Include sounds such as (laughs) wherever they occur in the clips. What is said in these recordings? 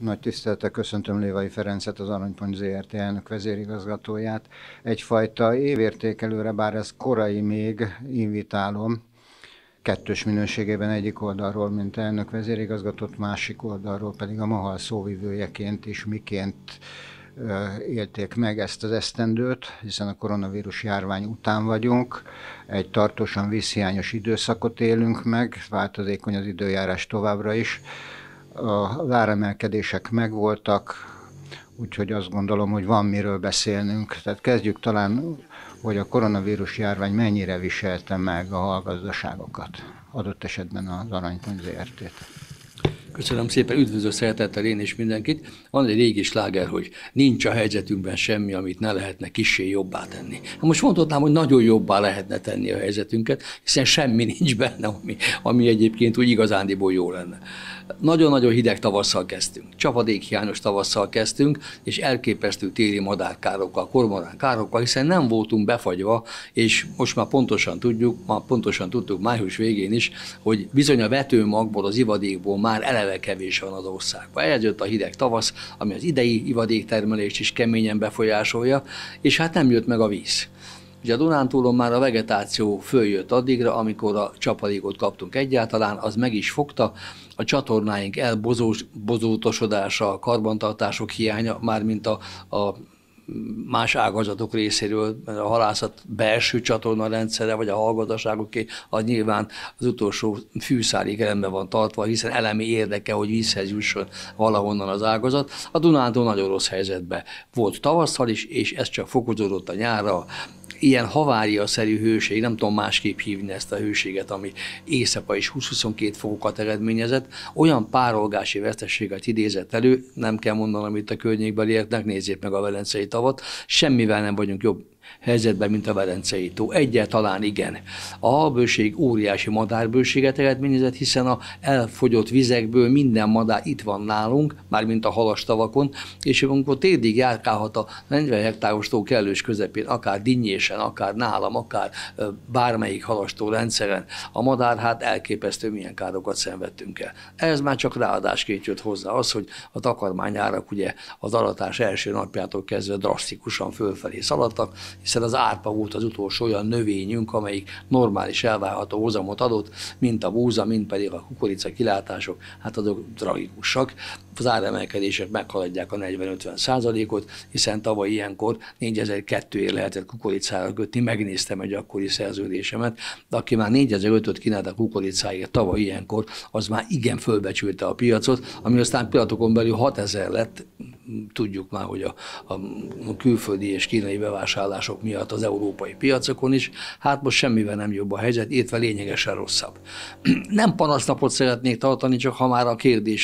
Nagy tisztelettel köszöntöm Lévai Ferencet, az Aranypont ZRT elnök vezérigazgatóját. Egyfajta évértékelőre, bár ez korai még, invitálom, kettős minőségében egyik oldalról, mint elnök vezérigazgatót, másik oldalról pedig a Mahal szóvivőjeként is miként élték meg ezt az esztendőt, hiszen a koronavírus járvány után vagyunk, egy tartósan vízhiányos időszakot élünk meg, változékony az időjárás továbbra is, a váremelkedések megvoltak, úgyhogy azt gondolom, hogy van miről beszélnünk. Tehát kezdjük talán, hogy a koronavírus járvány mennyire viselte meg a hallgazdaságokat, adott esetben az Aranypont ZRT-t. Köszönöm szépen, üdvözlő szeretettel én és mindenkit. Van egy régi sláger, hogy nincs a helyzetünkben semmi, amit ne lehetne kissé jobbá tenni. Most mondhatnám, hogy nagyon jobbá lehetne tenni a helyzetünket, hiszen semmi nincs benne, ami, ami egyébként úgy igazándiból jó lenne. Nagyon-nagyon hideg tavasszal kezdtünk, csapadékhiányos tavasszal kezdtünk, és elképesztő téli madárkárokkal, károkkal, hiszen nem voltunk befagyva, és most már pontosan tudjuk, már pontosan tudtuk május végén is, hogy bizony a vetőmagból, az ivadékból már ele eleve kevés van az országban. Eljött a hideg tavasz, ami az idei ivadéktermelést is keményen befolyásolja, és hát nem jött meg a víz. Ugye a Dunántúlon már a vegetáció följött addigra, amikor a csapadékot kaptunk egyáltalán, az meg is fogta, a csatornáink elbozótosodása, a karbantartások hiánya, mármint a, a más ágazatok részéről, mert a halászat belső csatorna rendszere, vagy a hallgazdaságoké, az nyilván az utolsó fűszálig elemben van tartva, hiszen elemi érdeke, hogy vízhez jusson valahonnan az ágazat. A Dunántó nagyon rossz helyzetben volt tavasszal is, és ez csak fokozódott a nyárra, ilyen havária-szerű hőség, nem tudom másképp hívni ezt a hőséget, ami éjszaka is 20-22 fokokat eredményezett, olyan párolgási vesztességet idézett elő, nem kell mondanom itt a környékbelieknek, nézzék meg a Velencei tavat, semmivel nem vagyunk jobb helyzetben, mint a Velencei tó. talán igen. A bőség óriási madárbőséget eredményezett, hiszen a elfogyott vizekből minden madár itt van nálunk, már mint a halastavakon, és amikor térdig járkálhat a 40 hektáros tó kellős közepén, akár dinnyésen, akár nálam, akár bármelyik halastó rendszeren, a madár hát elképesztő milyen károkat szenvedtünk el. Ez már csak ráadásként jött hozzá az, hogy a takarmányárak ugye az aratás első napjától kezdve drasztikusan fölfelé szaladtak, hiszen az árpa volt az utolsó olyan növényünk, amelyik normális elvárható hozamot adott, mint a búza, mint pedig a kukorica kilátások, hát azok tragikusak. Az áremelkedések meghaladják a 40-50 százalékot, hiszen tavaly ilyenkor 4002 ér lehetett kukoricára kötni, megnéztem egy akkori szerződésemet, de aki már 4005-öt kínált a kukoricáért tavaly ilyenkor, az már igen fölbecsülte a piacot, ami aztán pillanatokon belül 6000 lett, tudjuk már, hogy a, a külföldi és kínai bevásárlások miatt az európai piacokon is, hát most semmivel nem jobb a helyzet, étve lényegesen rosszabb. (clears throat) Nem panasznapot szeretnék tartani, csak ha már a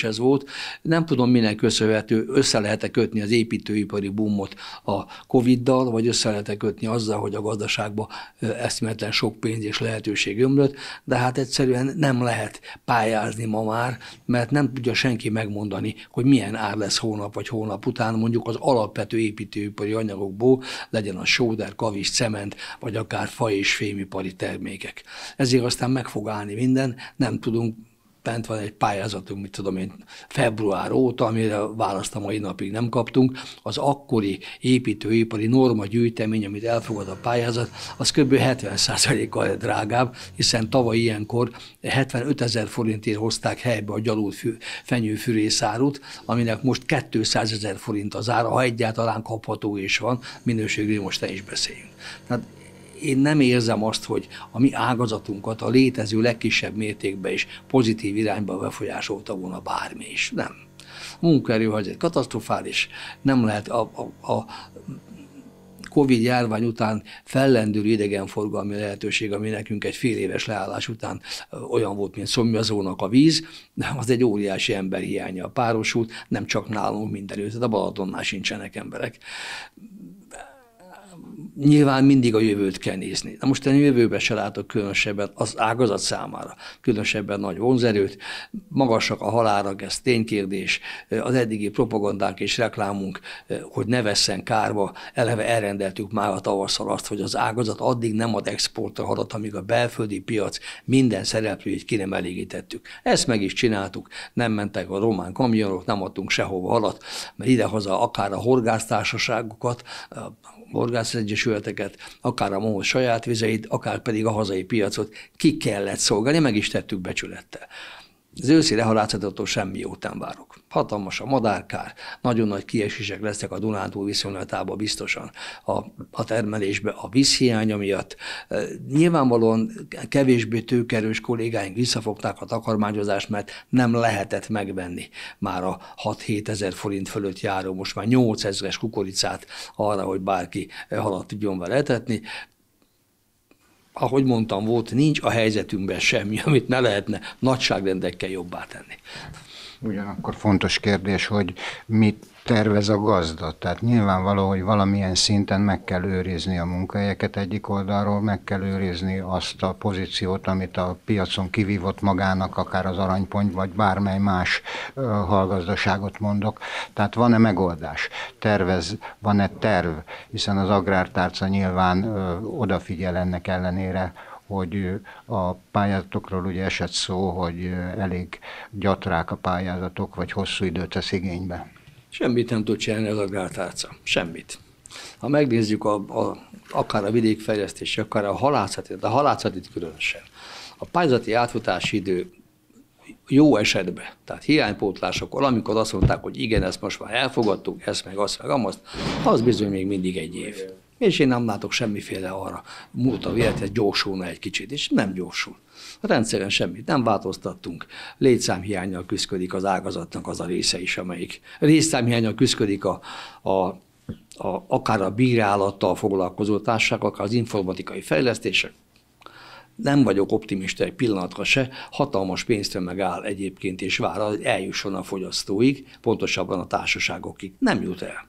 ez volt, nem tudom minek köszönhető, össze lehet-e kötni az építőipari boomot a Covid-dal, vagy össze lehet-e kötni azzal, hogy a gazdaságba eszméletlen sok pénz és lehetőség ömlött, de hát egyszerűen nem lehet pályázni ma már, mert nem tudja senki megmondani, hogy milyen ár lesz hónap vagy hónap hónap után mondjuk az alapvető építőipari anyagokból, legyen a sóder, kavics, cement, vagy akár fa és fémipari termékek. Ezért aztán meg fog állni minden, nem tudunk bent van egy pályázatunk, mit tudom én, február óta, amire választ a mai napig nem kaptunk, az akkori építőipari norma gyűjtemény, amit elfogad a pályázat, az kb. 70%-kal drágább, hiszen tavaly ilyenkor 75 ezer forintért hozták helybe a gyalult fenyőfűrészárut, aminek most 200 ezer forint az ára, ha egyáltalán kapható és van, minőségről most te is beszéljünk. Tehát én nem érzem azt, hogy a mi ágazatunkat a létező legkisebb mértékben is pozitív irányba befolyásolta volna bármi is. Nem. A munkaerőhelyzet katasztrofális, nem lehet a, a, a Covid járvány után fellendülő idegenforgalmi lehetőség, ami nekünk egy fél éves leállás után olyan volt, mint szomjazónak a víz, de az egy óriási emberhiánya párosult, nem csak nálunk mindenütt, a Balatonnál sincsenek emberek nyilván mindig a jövőt kell nézni. Na most én jövőbe se látok különösebben az ágazat számára, különösebben nagy vonzerőt, magasak a halárak, ez ténykérdés, az eddigi propagandánk és reklámunk, hogy ne vesszen kárba, eleve elrendeltük már a tavasszal azt, hogy az ágazat addig nem ad exportra hadat, amíg a belföldi piac minden szereplőjét ki nem elégítettük. Ezt meg is csináltuk, nem mentek a román kamionok, nem adtunk sehova halat, mert idehaza akár a horgásztársaságokat, borgászegyesületeket, akár a MOL saját vizeit, akár pedig a hazai piacot ki kellett szolgálni, meg is tettük becsülettel. Az őszi lehalászatától semmi nem várok. Hatalmas a madárkár, nagyon nagy kiesések lesznek a Dunántúl viszonylatában biztosan a, a termelésbe a vízhiánya miatt. Nyilvánvalóan kevésbé tőkerős kollégáink visszafogták a takarmányozást, mert nem lehetett megvenni már a 6-7 ezer forint fölött járó, most már 8 ezeres kukoricát arra, hogy bárki halat tudjon vele etetni ahogy mondtam, volt, nincs a helyzetünkben semmi, (laughs) amit ne lehetne nagyságrendekkel jobbá tenni. Ugyanakkor fontos kérdés, hogy mit tervez a gazda. Tehát nyilvánvaló, hogy valamilyen szinten meg kell őrizni a munkahelyeket egyik oldalról, meg kell őrizni azt a pozíciót, amit a piacon kivívott magának, akár az aranypont, vagy bármely más halgazdaságot mondok. Tehát van-e megoldás? Tervez, van-e terv? Hiszen az agrártárca nyilván odafigyel ennek ellenére, hogy a pályázatokról ugye esett szó, hogy elég gyatrák a pályázatok, vagy hosszú időt tesz igénybe. Semmit nem tud csinálni az agrártárca. Semmit. Ha megnézzük a, a, akár a vidékfejlesztési, akár a de a halászati különösen, a pályázati átfutási idő jó esetben, tehát hiánypótlásokor, amikor azt mondták, hogy igen, ezt most már elfogadtuk, ezt meg azt meg amazt, az bizony még mindig egy év. És én nem látok semmiféle arra. Múlt a hogy gyorsulna egy kicsit, és nem gyorsul. Hát Rendszeren semmit nem változtattunk. Létszámhiányjal küzdik az ágazatnak az a része is, amelyik. Létszámhiányjal küzdik a, a a, akár a bírálattal foglalkozó társaság, akár az informatikai fejlesztések. Nem vagyok optimista egy pillanatra se, hatalmas pénztömeg áll egyébként és vár, hogy eljusson a fogyasztóig, pontosabban a társaságokig. Nem jut el.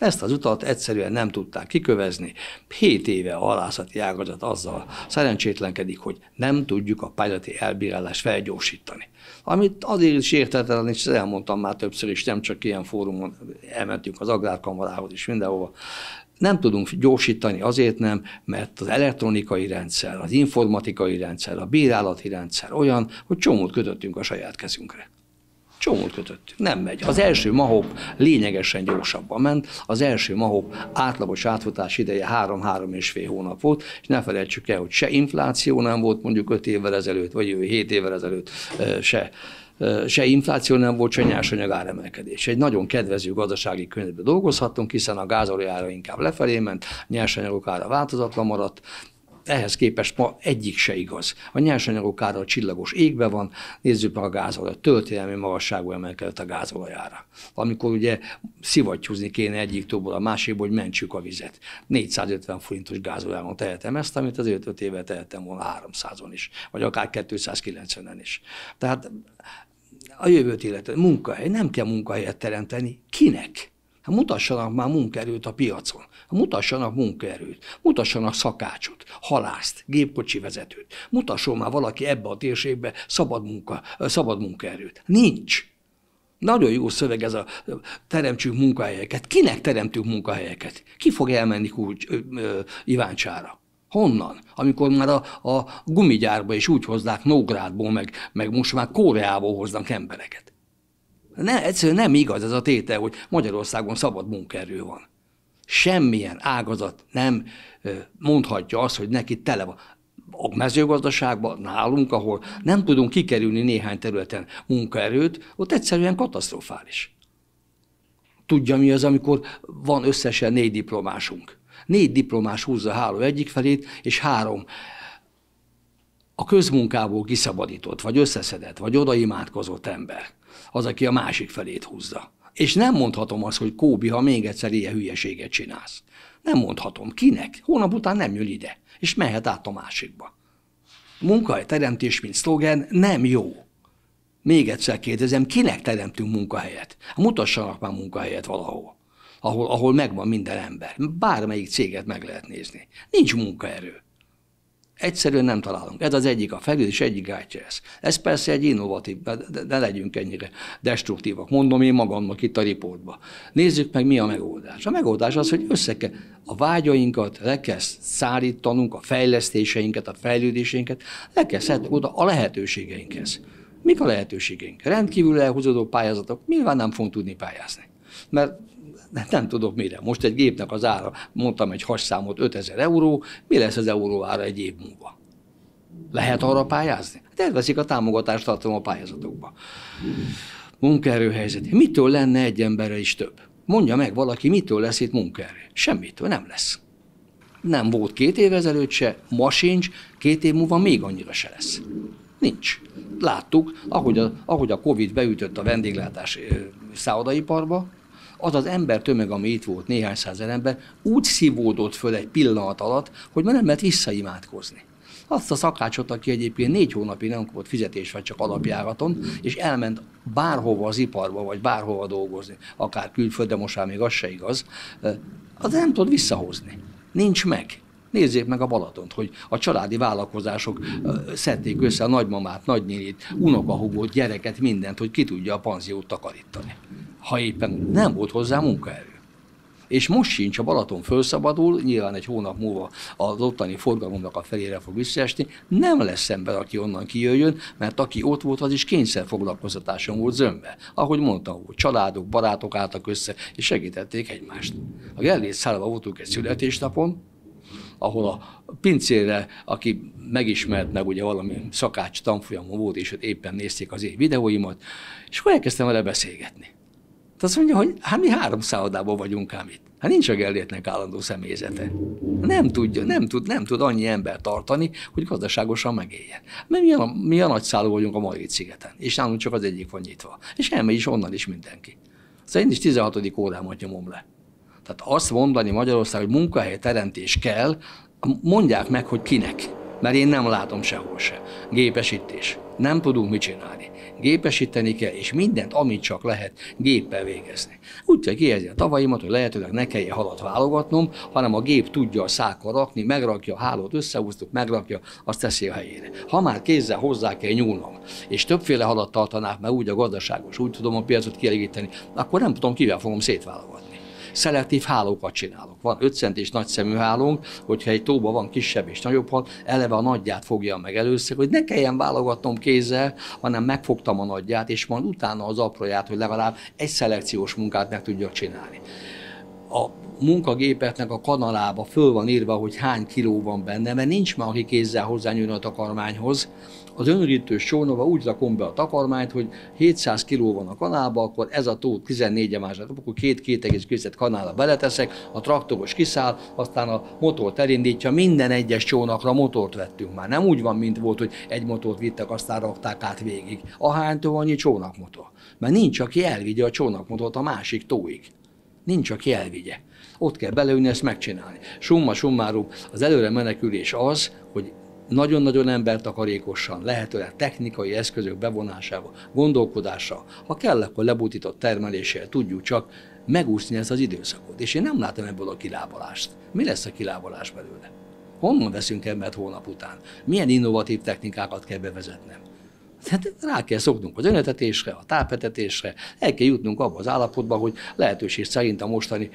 Ezt az utat egyszerűen nem tudták kikövezni. Hét éve a halászati ágazat azzal szerencsétlenkedik, hogy nem tudjuk a pályati elbírálást felgyorsítani. Amit azért is értetlen, és elmondtam már többször is, nem csak ilyen fórumon, elmentünk az agrárkamarához is mindenhova, nem tudunk gyorsítani azért nem, mert az elektronikai rendszer, az informatikai rendszer, a bírálati rendszer olyan, hogy csomót kötöttünk a saját kezünkre. Csomót kötöttük, nem megy. Az első mahop lényegesen gyorsabban ment, az első mahop átlagos átfutás ideje 3-3 és fél hónap volt, és ne felejtsük el, hogy se infláció nem volt mondjuk 5 évvel ezelőtt, vagy 7 évvel ezelőtt, se se infláció nem volt, se nyersanyag áremelkedés. Egy nagyon kedvező gazdasági környezetben dolgozhattunk, hiszen a gázolajára inkább lefelé ment, nyersanyagok ára változatlan maradt, ehhez képest ma egyik se igaz. A nyersanyagok ára a csillagos égbe van, nézzük meg a gázolajat, történelmi magasságú emelkedett a gázolajára. Amikor ugye szivattyúzni kéne egyik tóból a másikból, hogy mentsük a vizet. 450 forintos gázolajon tehetem ezt, amit az 5 éve tehetem volna 300-on is, vagy akár 290-en is. Tehát a jövőt illetve munkahely, nem kell munkahelyet teremteni. Kinek? Hát mutassanak már munkerőt a piacon. Hát mutassanak munkerőt. mutassanak szakácsot, halászt, gépkocsi vezetőt. Mutasson már valaki ebbe a térségbe szabad, munka, szabad munkaerőt. Nincs. Nagyon jó szöveg ez a teremtsünk munkahelyeket. Kinek teremtünk munkahelyeket? Ki fog elmenni Kulcs, ö, ö, Iváncsára? Honnan? Amikor már a, a gumigyárba is úgy hozzák Nógrádból, meg, meg most már Koreából hoznak embereket. Ne, egyszerűen nem igaz ez a téte, hogy Magyarországon szabad munkaerő van. Semmilyen ágazat nem mondhatja azt, hogy neki tele van. A mezőgazdaságban, nálunk, ahol nem tudunk kikerülni néhány területen munkaerőt, ott egyszerűen katasztrofális. Tudja, mi az, amikor van összesen négy diplomásunk. Négy diplomás húzza a háló egyik felét, és három a közmunkából kiszabadított, vagy összeszedett, vagy odaimádkozott ember az, aki a másik felét húzza. És nem mondhatom azt, hogy Kóbi, ha még egyszer ilyen hülyeséget csinálsz. Nem mondhatom. Kinek? Hónap után nem jön ide, és mehet át a másikba. Munkahelyteremtés, mint szlogen, nem jó. Még egyszer kérdezem, kinek teremtünk munkahelyet? Mutassanak már munkahelyet valahol, ahol, ahol megvan minden ember. Bármelyik céget meg lehet nézni. Nincs munkaerő. Egyszerűen nem találunk. Ez az egyik, a fejlődés egyik gátja ez. Ez persze egy innovatív, de ne legyünk ennyire destruktívak. Mondom én magamnak itt a riportban. Nézzük meg, mi a megoldás. A megoldás az, hogy össze kell a vágyainkat, le kell szállítanunk, a fejlesztéseinket, a fejlődéseinket, le kell oda a lehetőségeinkhez. Mik a lehetőségeink? Rendkívül elhúzódó pályázatok, nyilván nem fogunk tudni pályázni. Mert nem, nem tudok mire. Most egy gépnek az ára, mondtam egy hasszámot, 5000 euró, mi lesz az euró ára egy év múlva? Lehet arra pályázni? Hát elveszik a támogatást tartom a pályázatokba. Munkaerőhelyzet. Mitől lenne egy emberre is több? Mondja meg valaki, mitől lesz itt munkaerő? Semmitől nem lesz. Nem volt két év ezelőtt se, ma sincs, két év múlva még annyira se lesz. Nincs. Láttuk, ahogy a, ahogy a Covid beütött a vendéglátás szállodaiparba, az az ember tömeg, ami itt volt, néhány százer ember, úgy szívódott föl egy pillanat alatt, hogy már nem lehet visszaimádkozni azt a szakácsot, aki egyébként négy hónapi nem kapott fizetés, vagy csak alapjáraton, és elment bárhova az iparba, vagy bárhova dolgozni, akár külföldre, most már még az se igaz, eh, az nem tud visszahozni. Nincs meg. Nézzék meg a Balatont, hogy a családi vállalkozások eh, szedték össze a nagymamát, nagynénit, unokahugót, gyereket, mindent, hogy ki tudja a panziót takarítani ha éppen nem volt hozzá munkaerő. És most sincs, a Balaton felszabadul, nyilván egy hónap múlva az ottani forgalomnak a felére fog visszaesni, nem lesz ember, aki onnan kijöjjön, mert aki ott volt, az is kényszer foglalkoztatáson volt zömbe. Ahogy mondtam, hogy családok, barátok álltak össze, és segítették egymást. A Gellért szállva voltunk egy születésnapon, ahol a pincére, aki megismert meg ugye valami szakács tanfolyamon volt, és ott éppen nézték az én videóimat, és akkor elkezdtem vele beszélgetni tehát azt mondja, hogy hát mi három szállodában vagyunk ám itt. Hát nincs a Gellértnek állandó személyzete. Nem tudja, nem tud, nem tud annyi ember tartani, hogy gazdaságosan megéljen. Mert mi a, mi a nagy szálló vagyunk a Margit szigeten, és nálunk csak az egyik van nyitva. És elmegy is onnan is mindenki. Szóval én is 16. órámat nyomom le. Tehát azt mondani Magyarország, hogy munkahely teremtés kell, mondják meg, hogy kinek. Mert én nem látom sehol se. Gépesítés. Nem tudunk mit csinálni gépesíteni kell, és mindent, amit csak lehet, géppel végezni. Úgy kell kijelzni a tavaimat, hogy lehetőleg ne kelljen halat válogatnom, hanem a gép tudja a szákra rakni, megrakja a hálót, összehúztuk, megrakja, azt teszi a helyére. Ha már kézzel hozzá kell nyúlnom, és többféle halat tartanák, mert úgy a gazdaságos, úgy tudom a piacot kielégíteni, akkor nem tudom, kivel fogom szétválogatni szelektív hálókat csinálok. Van 5 centis szemű hálónk, hogyha egy tóba van kisebb és nagyobb hal, eleve a nagyját fogja meg először, hogy ne kelljen válogatnom kézzel, hanem megfogtam a nagyját, és majd utána az apróját, hogy legalább egy szelekciós munkát meg tudjak csinálni. A munkagépetnek a kanalába föl van írva, hogy hány kiló van benne, mert nincs már, aki kézzel hozzányúlna a takarmányhoz, az önürítő sónova úgy rakom be a takarmányt, hogy 700 kiló van a kanálba, akkor ez a tó 14 emását, akkor két két egész 2,2 kanálba beleteszek, a traktoros kiszáll, aztán a motort elindítja, minden egyes csónakra motort vettünk már. Nem úgy van, mint volt, hogy egy motort vittek, aztán rakták át végig. Ahánytól annyi csónakmotor. Mert nincs, aki elvigye a csónakmotort a másik tóig. Nincs, aki elvigye. Ott kell beleülni ezt megcsinálni. Summa summarum, az előre menekülés az, nagyon-nagyon embertakarékosan, lehetőleg technikai eszközök bevonásával, gondolkodása, ha kell, akkor lebutított termeléssel tudjuk csak megúszni ezt az időszakot. És én nem látom ebből a kilábalást. Mi lesz a kilábalás belőle? Honnan veszünk embert hónap után? Milyen innovatív technikákat kell bevezetnem? Tehát rá kell szoknunk az önetetésre, a tápetetésre, el kell jutnunk abba az állapotba, hogy lehetőség szerint a mostani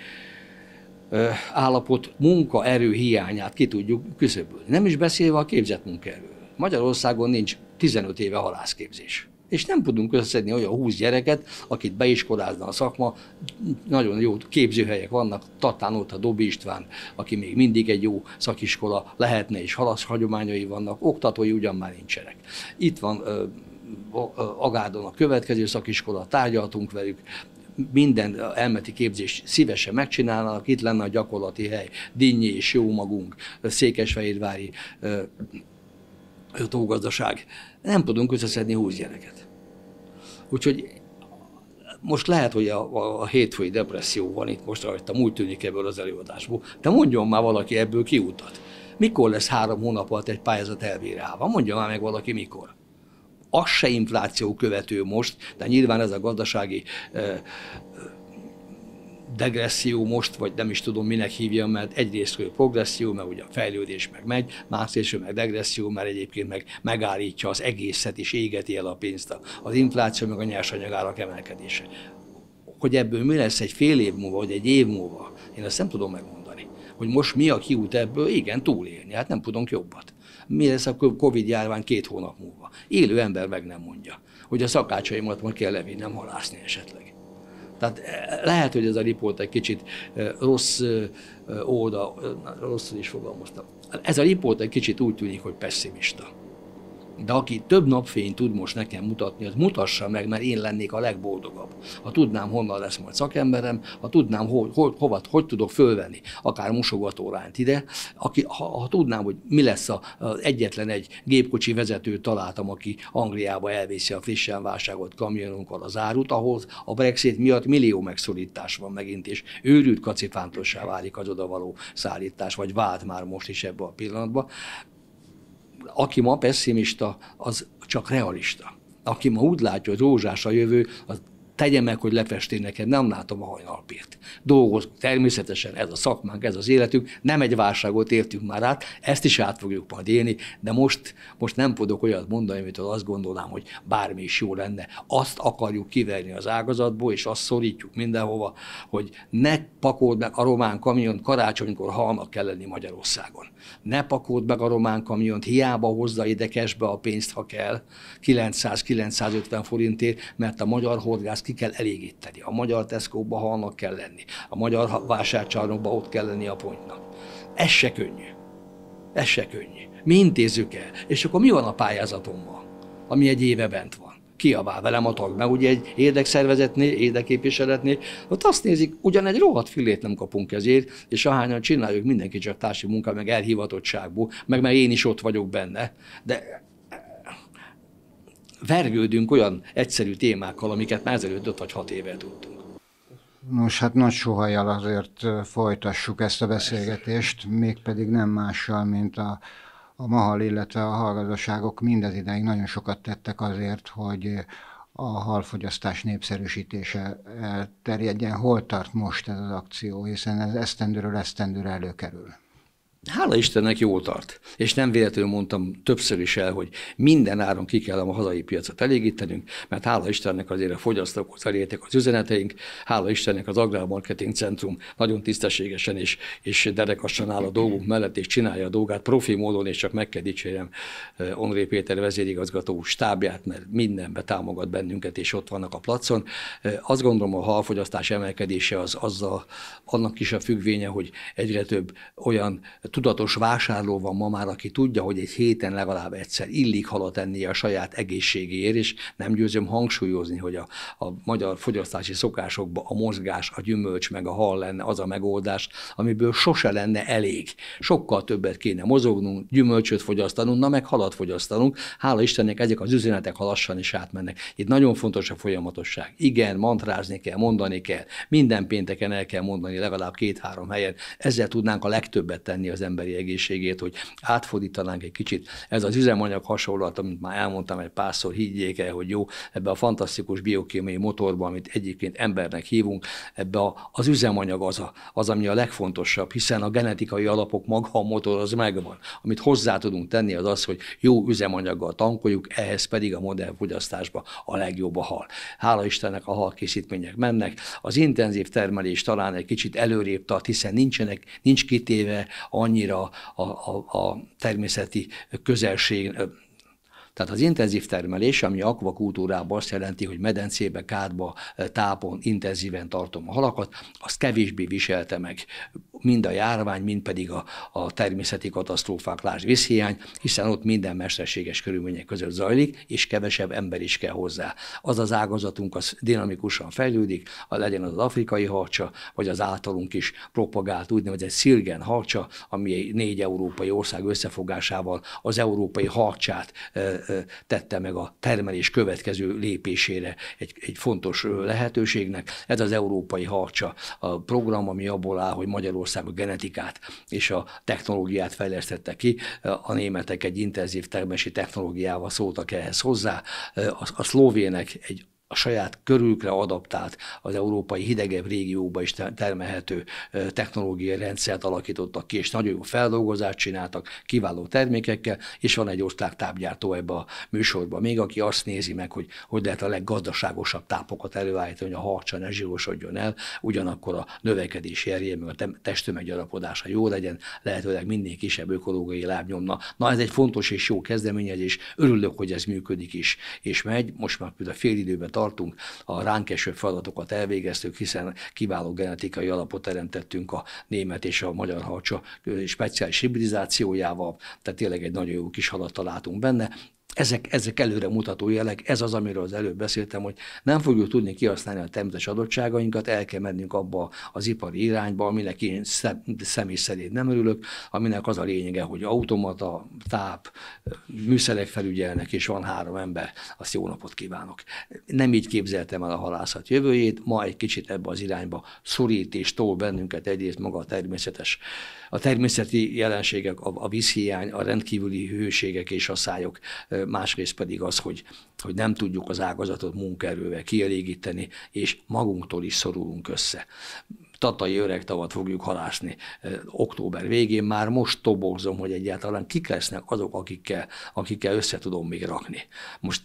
állapot munkaerő hiányát ki tudjuk küszöbölni. Nem is beszélve a képzett munkaerőről. Magyarországon nincs 15 éve halászképzés. És nem tudunk összeszedni olyan 20 gyereket, akit beiskolázna a szakma. Nagyon jó képzőhelyek vannak, Tatán ott a Dobi István, aki még mindig egy jó szakiskola lehetne, és halasz hagyományai vannak, oktatói ugyan már nincsenek. Itt van Agádon a következő szakiskola, tárgyaltunk velük, minden elmeti képzés, szívesen megcsinálnak, itt lenne a gyakorlati hely, Dinnyi és jó magunk, Székesfehérvári tógazdaság. Nem tudunk összeszedni húsz gyereket. Úgyhogy most lehet, hogy a, a, a hétfői depresszió van itt most rajta, úgy tűnik ebből az előadásból. De mondjon már valaki ebből kiutat. Mikor lesz három hónap alatt egy pályázat elbírálva? Mondja már meg valaki mikor az se infláció követő most, de nyilván ez a gazdasági eh, degresszió most, vagy nem is tudom minek hívja, mert egyrészt ő progresszió, mert ugye a fejlődés meg megy, másrészt meg degresszió, mert egyébként meg megállítja az egészet és égeti el a pénzt az infláció, meg a nyersanyagárak emelkedése. Hogy ebből mi lesz egy fél év múlva, vagy egy év múlva, én ezt nem tudom megmondani. Hogy most mi a kiút ebből, igen, túlélni, hát nem tudunk jobbat mi lesz a Covid-járvány két hónap múlva. Élő ember meg nem mondja, hogy a szakácsaimat majd kell levinnem halászni esetleg. Tehát eh, lehet, hogy ez a riport egy kicsit eh, rossz óda, eh, rosszul is fogalmaztam. Ez a riport egy kicsit úgy tűnik, hogy pessimista. De aki több napfényt tud most nekem mutatni, az mutassa meg, mert én lennék a legboldogabb. Ha tudnám, honnan lesz majd szakemberem, ha tudnám, ho, ho, hova, hogy tudok fölvenni, akár mosogatórányt ide, aki, ha, ha tudnám, hogy mi lesz a, az egyetlen egy gépkocsi vezetőt találtam, aki Angliába elviszi a frissen vásárolt kamionunkkal az árut, ahhoz a Brexit miatt millió megszorítás van megint, és őrült kacifántossá válik az odavaló szállítás, vagy vált már most is ebbe a pillanatba aki ma pessimista, az csak realista. Aki ma úgy látja, hogy rózsás a jövő, az tegye meg, hogy lefestél neked, nem látom a hajnalpért. Dolgozunk természetesen, ez a szakmánk, ez az életünk, nem egy válságot értünk már át, ezt is át fogjuk majd élni, de most, most nem tudok olyat mondani, amit azt gondolnám, hogy bármi is jó lenne. Azt akarjuk kiverni az ágazatból, és azt szorítjuk mindenhova, hogy ne pakold meg a román kamiont karácsonykor halnak kell lenni Magyarországon. Ne pakold meg a román kamiont, hiába hozza idekesbe a pénzt, ha kell, 900-950 forintért, mert a magyar horgász ki kell elégíteni. A magyar Tesco-ba halnak kell lenni, a magyar vásárcsarnokba ott kell lenni a pontnak. Ez se könnyű. Ez se könnyű. Mi intézzük el. És akkor mi van a pályázatommal, ami egy éve bent van? kiabál velem a tag, mert ugye egy érdekszervezetnél, érdeképviseletnél, ott azt nézik, ugyan egy rohadt filét nem kapunk ezért, és ahányan csináljuk, mindenki csak társi munka, meg elhivatottságból, meg mert én is ott vagyok benne. De vergődünk olyan egyszerű témákkal, amiket már ezelőtt 5 vagy 6 éve tudtunk. Nos, hát nagy sohajjal azért folytassuk ezt a beszélgetést, mégpedig nem mással, mint a, a mahal, illetve a hallgazdaságok mindez ideig nagyon sokat tettek azért, hogy a halfogyasztás népszerűsítése terjedjen. Hol tart most ez az akció, hiszen ez esztendőről esztendőre előkerül? Hála Istennek jól tart. És nem véletlenül mondtam többször is el, hogy minden áron ki kell a hazai piacot elégítenünk, mert hála Istennek azért a fogyasztókhoz elértek az üzeneteink, hála Istennek az Agrármarketing Centrum nagyon tisztességesen és, és derekassan áll a dolgunk mellett, és csinálja a dolgát profi módon, és csak meg kell dicsérjem Onré eh, Péter vezérigazgató stábját, mert mindenbe támogat bennünket, és ott vannak a placon. Eh, azt gondolom, a halfogyasztás emelkedése az az a annak is a függvénye, hogy egyre több olyan tudatos vásárló van ma már, aki tudja, hogy egy héten legalább egyszer illik halat enni a saját egészségéért, és nem győzöm hangsúlyozni, hogy a, a magyar fogyasztási szokásokban a mozgás, a gyümölcs meg a hal lenne az a megoldás, amiből sose lenne elég. Sokkal többet kéne mozognunk, gyümölcsöt fogyasztanunk, na meg halat fogyasztanunk. Hála Istennek ezek az üzenetek halassan is átmennek. Itt nagyon fontos a folyamatosság. Igen, mantrázni kell, mondani kell. Minden pénteken el kell mondani legalább két-három helyen. Ezzel tudnánk a legtöbbet tenni az emberi egészségét, hogy átfordítanánk egy kicsit. Ez az üzemanyag hasonlat, amit már elmondtam egy párszor, higgyék el, hogy jó, ebbe a fantasztikus biokémiai motorba, amit egyébként embernek hívunk, ebbe a, az üzemanyag az, a, az, ami a legfontosabb, hiszen a genetikai alapok maga a motor az megvan. Amit hozzá tudunk tenni, az az, hogy jó üzemanyaggal tankoljuk, ehhez pedig a modern fogyasztásba a legjobb a hal. Hála Istennek a hal készítmények mennek, az intenzív termelés talán egy kicsit előrébb tart, hiszen nincsenek, nincs kitéve annyi annyira a, a, a természeti közelség tehát az intenzív termelés, ami akvakultúrában azt jelenti, hogy medencébe, kádba, tápon intenzíven tartom a halakat, az kevésbé viselte meg mind a járvány, mind pedig a, a természeti katasztrófák, lásd vízhiány, hiszen ott minden mesterséges körülmények között zajlik, és kevesebb ember is kell hozzá. Az az ágazatunk, az dinamikusan fejlődik, a legyen az afrikai harcsa, vagy az általunk is propagált úgynevezett szilgen harcsa, ami négy európai ország összefogásával az európai harcsát tette meg a termelés következő lépésére egy, egy fontos lehetőségnek. Ez az Európai Harcsa a program, ami abból áll, hogy Magyarország a genetikát és a technológiát fejlesztette ki. A németek egy intenzív termési technológiával szóltak ehhez hozzá, a, a szlovének egy a saját körülkre adaptált, az európai hidegebb régióba is termelhető technológiai rendszert alakítottak ki, és nagyon jó feldolgozást csináltak kiváló termékekkel, és van egy osztrák tápgyártó ebbe a műsorba még, aki azt nézi meg, hogy hogy lehet a leggazdaságosabb tápokat előállítani, hogy a harcsa ne zsírosodjon el, ugyanakkor a növekedés erje, meg a testtömeggyarapodása jó legyen, lehetőleg minél kisebb ökológiai lábnyomna. Na ez egy fontos és jó kezdeményezés, örülök, hogy ez működik is, és megy, most már például fél időben tart, tartunk, a ránk eső feladatokat elvégeztük, hiszen kiváló genetikai alapot teremtettünk a német és a magyar harcsa speciális hibridizációjával, tehát tényleg egy nagyon jó kis halatta látunk benne, ezek, ezek előre mutató jelek, ez az, amiről az előbb beszéltem, hogy nem fogjuk tudni kihasználni a természetes adottságainkat, el kell mennünk abba az ipari irányba, aminek én szem, személy szerint nem örülök, aminek az a lényege, hogy automata, táp, műszerek felügyelnek, és van három ember, azt jó napot kívánok. Nem így képzeltem el a halászat jövőjét, ma egy kicsit ebbe az irányba szorít és tol bennünket egyrészt maga a természetes a természeti jelenségek, a, a vízhiány, a rendkívüli hőségek és a szályok, másrészt pedig az, hogy, hogy nem tudjuk az ágazatot munkaerővel kielégíteni, és magunktól is szorulunk össze tatai öreg tavat fogjuk halászni eh, október végén. Már most tobogzom, hogy egyáltalán kik lesznek azok, akikkel, akikkel össze tudom még rakni. Most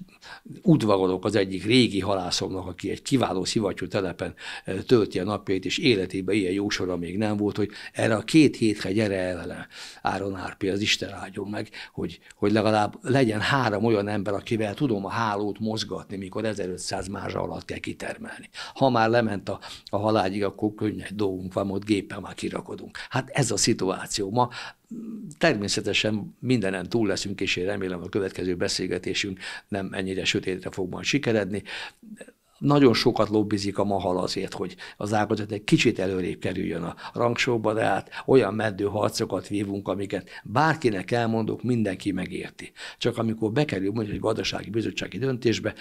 udvarolok az egyik régi halászomnak, aki egy kiváló szivattyú telepen eh, tölti a napjait, és életében ilyen jó sora még nem volt, hogy erre a két hétre gyere el vele, Áron Árpi, az Isten áldjon meg, hogy, hogy legalább legyen három olyan ember, akivel tudom a hálót mozgatni, mikor 1500 mázsa alatt kell kitermelni. Ha már lement a, a halágyig, akkor könnyű könnyebb dolgunk van, ott gépen már kirakodunk. Hát ez a szituáció ma. Mm, természetesen mindenen túl leszünk, és én remélem a következő beszélgetésünk nem ennyire sötétre fog majd sikeredni nagyon sokat lobbizik a mahal azért, hogy az ágazat egy kicsit előrébb kerüljön a rangsorba, de hát olyan meddő harcokat vívunk, amiket bárkinek elmondok, mindenki megérti. Csak amikor bekerül mondjuk egy gazdasági bizottsági döntésbe,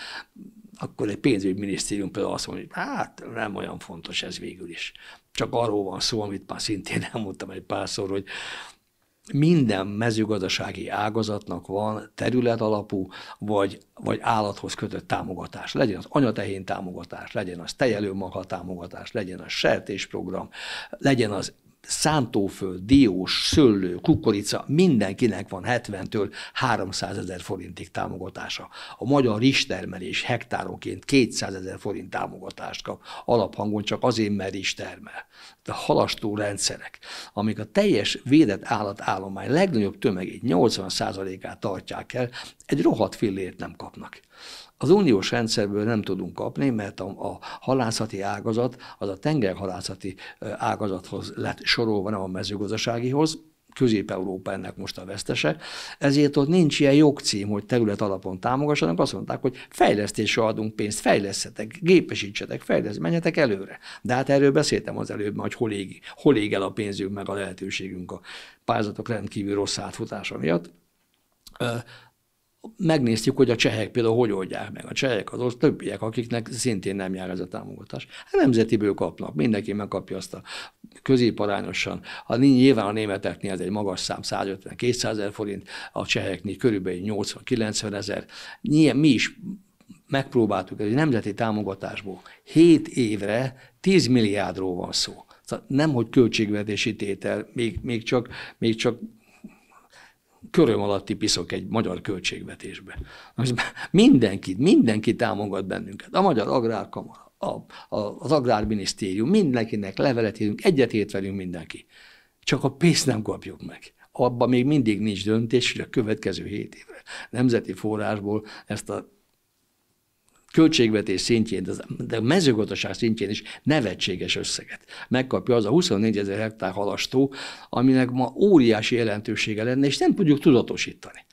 akkor egy pénzügyminisztérium például azt mondja, hogy hát nem olyan fontos ez végül is. Csak arról van szó, amit már szintén (laughs) elmondtam egy párszor, hogy minden mezőgazdasági ágazatnak van terület alapú, vagy, vagy állathoz kötött támogatás. Legyen az anyatehén támogatás, legyen az tejelőmaga támogatás, legyen az sertésprogram, legyen az szántóföld, diós, szőlő, kukorica, mindenkinek van 70-től 300 ezer forintig támogatása. A magyar rizstermelés hektáronként 200 ezer forint támogatást kap alaphangon csak azért, mert termel. De halastó rendszerek, amik a teljes védett állatállomány legnagyobb tömegét, 80%-át tartják el, egy rohadt fillért nem kapnak. Az uniós rendszerből nem tudunk kapni, mert a, a halászati ágazat az a tengerhalászati ágazathoz lett sorolva, nem a mezőgazdaságihoz, Közép-Európa ennek most a vesztese, ezért ott nincs ilyen jogcím, hogy terület alapon támogassanak, azt mondták, hogy fejlesztésre adunk pénzt, fejlesztetek, gépesítsetek, fejlesz, menjetek előre. De hát erről beszéltem az előbb, hogy hol ég, hol ég el a pénzünk, meg a lehetőségünk a pályázatok rendkívül rossz átfutása miatt megnéztük, hogy a csehek például hogy oldják meg. A csehek azok többiek, akiknek szintén nem jár ez a támogatás. A hát nemzetiből kapnak, mindenki megkapja azt a középarányosan. A, nyilván a németeknél ez egy magas szám, 150-200 ezer forint, a cseheknél körülbelül 80-90 ezer. Nyilván mi is megpróbáltuk egy nemzeti támogatásból 7 évre 10 milliárdról van szó. Tehát szóval nem, hogy költségvetési tétel, még, még, csak, még csak köröm alatti piszok egy magyar költségvetésbe. Most mindenkit, mindenki támogat bennünket. A Magyar Agrárkamara, a, a, az Agrárminisztérium, mindenkinek levelet írunk, egyetért velünk mindenki. Csak a pénzt nem kapjuk meg. Abban még mindig nincs döntés, hogy a következő hét évre nemzeti forrásból ezt a költségvetés szintjén, de a mezőgazdaság szintjén is nevetséges összeget. Megkapja az a 24 ezer hektár halastó, aminek ma óriási jelentősége lenne, és nem tudjuk tudatosítani.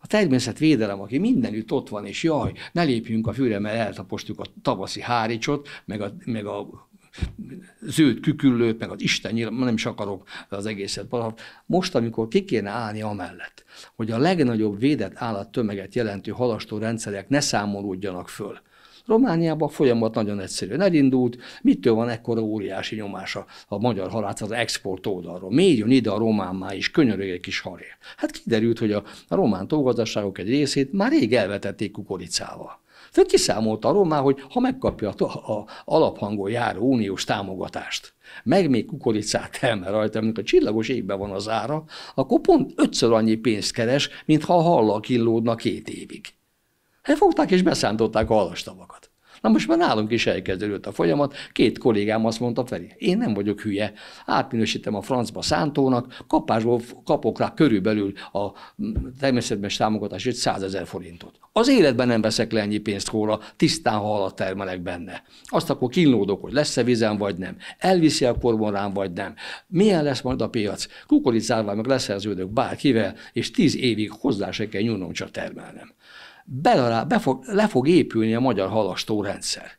A természetvédelem, aki mindenütt ott van, és jaj, ne lépjünk a fűre, mert eltapostjuk a tavaszi háricsot, meg a, meg a zöld küküllőt, meg az Isten nyilván, nem is akarok az egészet. Most, amikor ki kéne állni amellett, hogy a legnagyobb védett állattömeget jelentő halastó rendszerek ne számolódjanak föl, Romániában a folyamat nagyon egyszerűen elindult. Mitől van ekkora óriási nyomása a magyar halász az export oldalról? Miért jön ide a román már is, könyörög egy kis harér? Hát kiderült, hogy a, a román tógazdaságok egy részét már rég elvetették kukoricával. Tehát kiszámolt arról már, hogy ha megkapja a, a alaphangon járó uniós támogatást, meg még kukoricát termel rajta, amikor a csillagos égben van az ára, akkor pont ötször annyi pénzt keres, mintha a hallak illódna két évig. Hát fogták és beszántották a hallastavakat. Na most már nálunk is elkezdődött a folyamat, két kollégám azt mondta Feri, én nem vagyok hülye, átminősítem a francba szántónak, kapásból kapok rá körülbelül a természetben támogatásért 100 ezer forintot. Az életben nem veszek le ennyi pénzt róla, tisztán halat termelek benne. Azt akkor kínlódok, hogy lesz-e vizem vagy nem, elviszi a kormorán vagy nem, milyen lesz majd a piac, kukoricával meg leszerződök bárkivel, és tíz évig hozzá se kell nyúlnom, csak termelnem belará, be fog, le fog épülni a magyar rendszer.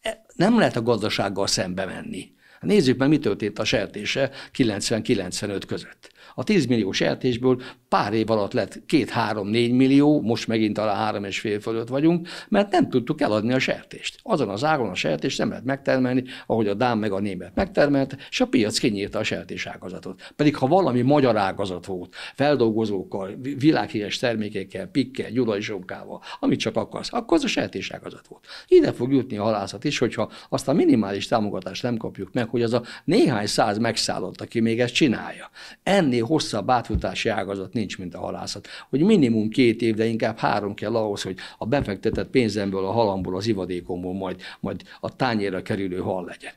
E, nem lehet a gazdasággal szembe menni. Nézzük meg, mi történt a sertése 90-95 között. A 10 milliós eltésből pár év alatt lett 2-3-4 millió, most megint alá 3,5 fölött vagyunk, mert nem tudtuk eladni a sertést. Azon az áron a sertést nem lehet megtermelni, ahogy a Dán meg a Német megtermelt, és a piac kinyírta a sertés ágazatot. Pedig ha valami magyar ágazat volt, feldolgozókkal, világhíres termékekkel, pikkel, gyulai zsókával, amit csak akarsz, akkor az a sertés ágazat volt. Ide fog jutni a halászat is, hogyha azt a minimális támogatást nem kapjuk meg, hogy az a néhány száz megszállott, aki még ezt csinálja. Ennél hosszabb átfutási ágazat nincs, mint a halászat. Hogy minimum két év, de inkább három kell ahhoz, hogy a befektetett pénzemből, a halamból, az ivadékomból majd, majd a tányérra kerülő hal legyen.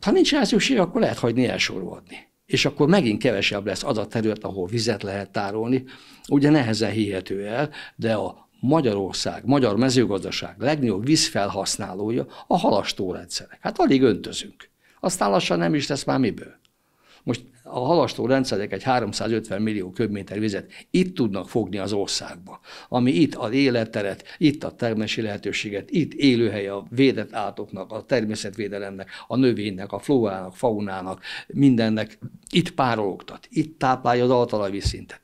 Ha nincs rá szükség, akkor lehet hagyni elsorvadni és akkor megint kevesebb lesz az a terület, ahol vizet lehet tárolni. Ugye nehezen hihető el, de a Magyarország, magyar mezőgazdaság legnagyobb vízfelhasználója a halastórendszerek. Hát alig öntözünk. Aztán lassan nem is lesz már miből. Most a halastó rendszerek egy 350 millió köbméter vizet itt tudnak fogni az országba, ami itt az életteret, itt a termési lehetőséget, itt élőhely a védett állatoknak, a természetvédelemnek, a növénynek, a flórának, faunának, mindennek, itt párologtat, itt táplálja az szintet.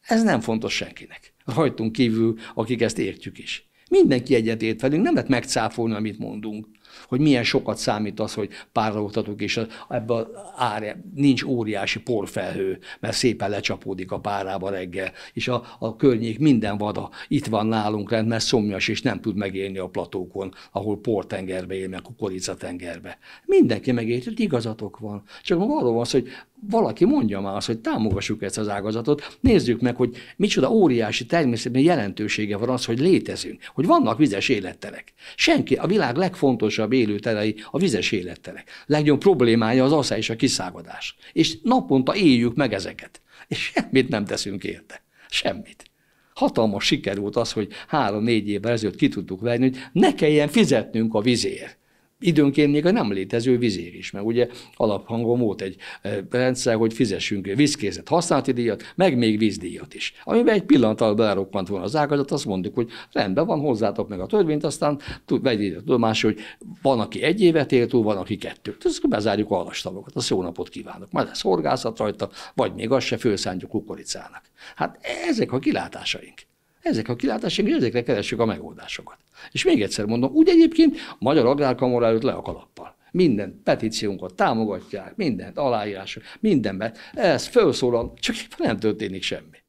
Ez nem fontos senkinek, rajtunk kívül, akik ezt értjük is. Mindenki egyetért velünk, nem lehet megcáfolni, amit mondunk hogy milyen sokat számít az, hogy párologtatók, és ebbe az árja, nincs óriási porfelhő, mert szépen lecsapódik a párába reggel, és a, a környék minden vada itt van nálunk lent, mert szomjas, és nem tud megélni a platókon, ahol portengerbe él, meg kukoricatengerbe. Mindenki hogy igazatok van. Csak arról van az, hogy valaki mondja már azt, hogy támogassuk ezt az ágazatot, nézzük meg, hogy micsoda óriási természetben jelentősége van az, hogy létezünk, hogy vannak vizes élettelek. Senki, a világ legfontosabb legnagyobb élőterei a vizes életterek. A legnagyobb problémája az asza és a kiszágadás. És naponta éljük meg ezeket. És semmit nem teszünk érte. Semmit. Hatalmas siker volt az, hogy három-négy évvel ezelőtt ki tudtuk venni, hogy ne kelljen fizetnünk a vizért időnként még a nem létező vizér is, mert ugye alaphangom volt egy eh, rendszer, hogy fizessünk vízkészet használati díjat, meg még vízdíjat is. Amiben egy pillanat alatt beleroppant volna az ágazat, azt mondjuk, hogy rendben van, hozzátok meg a törvényt, aztán vegyél a tudomás, hogy van, aki egy évet él túl, van, aki kettőt. Ezt bezárjuk a alastagokat, azt jó napot kívánok. Majd lesz horgászat rajta, vagy még azt se főszántjuk kukoricának. Hát ezek a kilátásaink. Ezek a kilátások, és ezekre keressük a megoldásokat. És még egyszer mondom, úgy egyébként a Magyar agrárkamor előtt le a kalappal. Minden petíciónkat támogatják, mindent, aláírások, mindenben. Ez felszólal, csak éppen nem történik semmi.